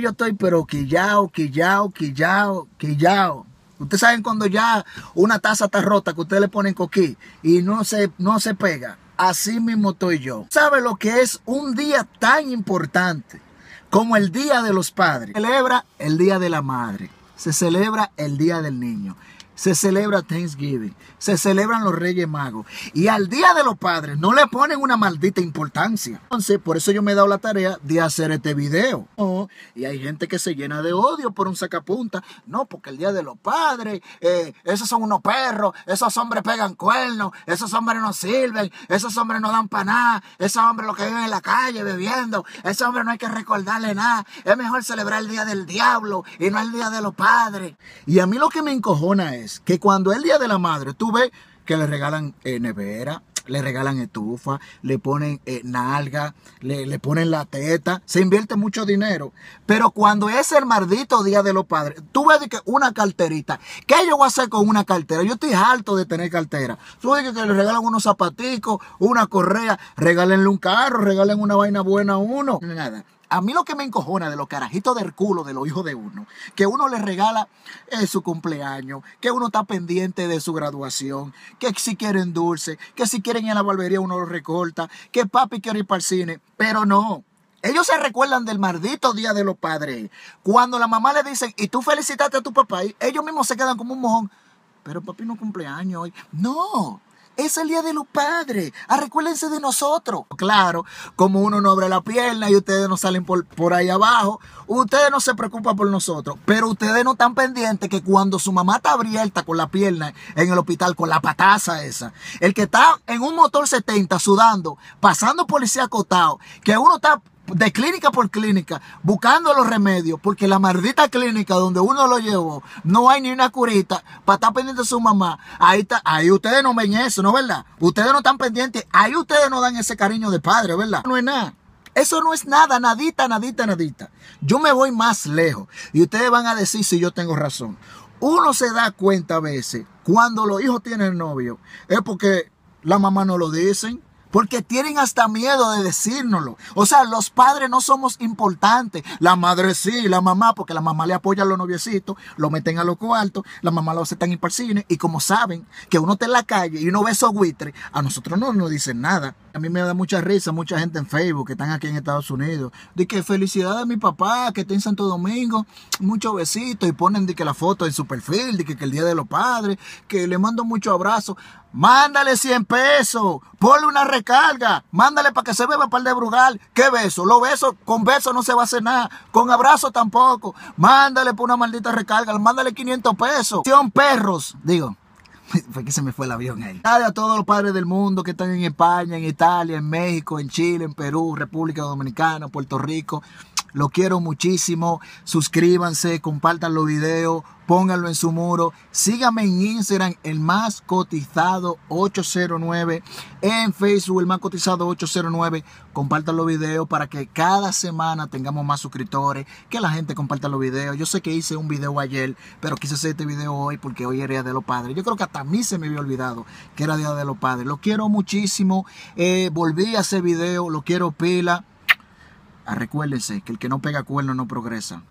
Yo estoy pero quillao, quillao, quillao, quillao. Ustedes saben cuando ya una taza está rota que ustedes le ponen coquí y no se, no se pega. Así mismo estoy yo. ¿Sabe lo que es un día tan importante como el Día de los Padres? Se celebra el Día de la Madre. Se celebra el Día del Niño se celebra Thanksgiving, se celebran los Reyes Magos. Y al Día de los Padres no le ponen una maldita importancia. Entonces, por eso yo me he dado la tarea de hacer este video. y hay gente que se llena de odio por un sacapunta. No, porque el Día de los Padres, eh, esos son unos perros, esos hombres pegan cuernos, esos hombres no sirven, esos hombres no dan para nada, esos hombres lo que viven en la calle bebiendo, esos hombres no hay que recordarle nada. Es mejor celebrar el Día del Diablo y no el Día de los Padres. Y a mí lo que me encojona es que cuando el Día de la Madre tú ves que le regalan eh, nevera, le regalan estufa, le ponen eh, nalga, le, le, ponen la teta, se invierte mucho dinero. Pero cuando es el maldito día de los padres, tú ves que una carterita, ¿qué yo voy a hacer con una cartera? Yo estoy harto de tener cartera. Tú ves que, le regalan unos zapaticos, una correa, regálenle un carro, regalen una vaina buena a uno. Nada. A mí lo que me encojona de los carajitos del culo de los hijos de uno, que uno le regala eh, su cumpleaños, que uno está pendiente de su graduación, que si quieren dulce, que si quieren ir a la barbería uno los recorta, que papi quiere ir para el cine, pero no. Ellos se recuerdan del maldito día de los padres. Cuando la mamá le dice, y tú felicitaste a tu papá, y ellos mismos se quedan como un mojón. Pero papi no cumpleaños hoy. No, es el día de los padres. Arrecuérdense ah, de nosotros. Claro, como uno no abre la pierna y ustedes no salen por, por ahí abajo, ustedes no se preocupan por nosotros. Pero ustedes no están pendientes que cuando su mamá está abierta con la pierna en el hospital, con la pataza esa, el que está en un motor 70 sudando, pasando policía acotado, que uno está de clínica por clínica, buscando los remedios, porque la maldita clínica donde uno lo llevó, no hay ni una curita para estar pendiente de su mamá. Ahí, está, ahí ustedes no ven eso, ¿no verdad? Ustedes no están pendientes, ahí ustedes no dan ese cariño de padre, ¿verdad? No es nada. Eso no es nada, nadita, nadita, nadita. Yo me voy más lejos y ustedes van a decir si yo tengo razón. Uno se da cuenta a veces cuando los hijos tienen novio, es porque la mamá no lo dicen, porque tienen hasta miedo de decírnoslo. O sea, los padres no somos importantes. La madre sí, la mamá, porque la mamá le apoya a los noviecitos, lo meten a los cuartos, la mamá lo hace tan imparcine. Y como saben que uno está en la calle y uno ve esos buitres, a nosotros no nos dicen nada. A mí me da mucha risa mucha gente en Facebook que están aquí en Estados Unidos. De que felicidad a mi papá que está en Santo Domingo. Muchos besitos y ponen de que la foto en su perfil, de que, el Día de los Padres, que le mando mucho abrazo. Mándale 100 pesos, ponle una recarga, mándale para que se beba para el de Brugal. ¿Qué beso? Los besos, con besos no se va a hacer nada, con abrazo tampoco. Mándale por una maldita recarga, mándale 500 pesos. son perros, digo. fue que se me fue el avión ahí. a todos los padres del mundo que están en España, en Italia, en México, en Chile, en Perú, República Dominicana, Puerto Rico, lo quiero muchísimo. Suscríbanse, compartan los videos, pónganlo en su muro. Síganme en Instagram, el más cotizado 809. En Facebook, el más cotizado 809. Compartan los videos para que cada semana tengamos más suscriptores. Que la gente comparta los videos. Yo sé que hice un video ayer, pero quise hacer este video hoy porque hoy era Día de los Padres. Yo creo que hasta a mí se me había olvidado que era Día de los Padres. Lo quiero muchísimo. Eh, volví a ese video, lo quiero pila recuérdese que el que no pega cuerno no progresa.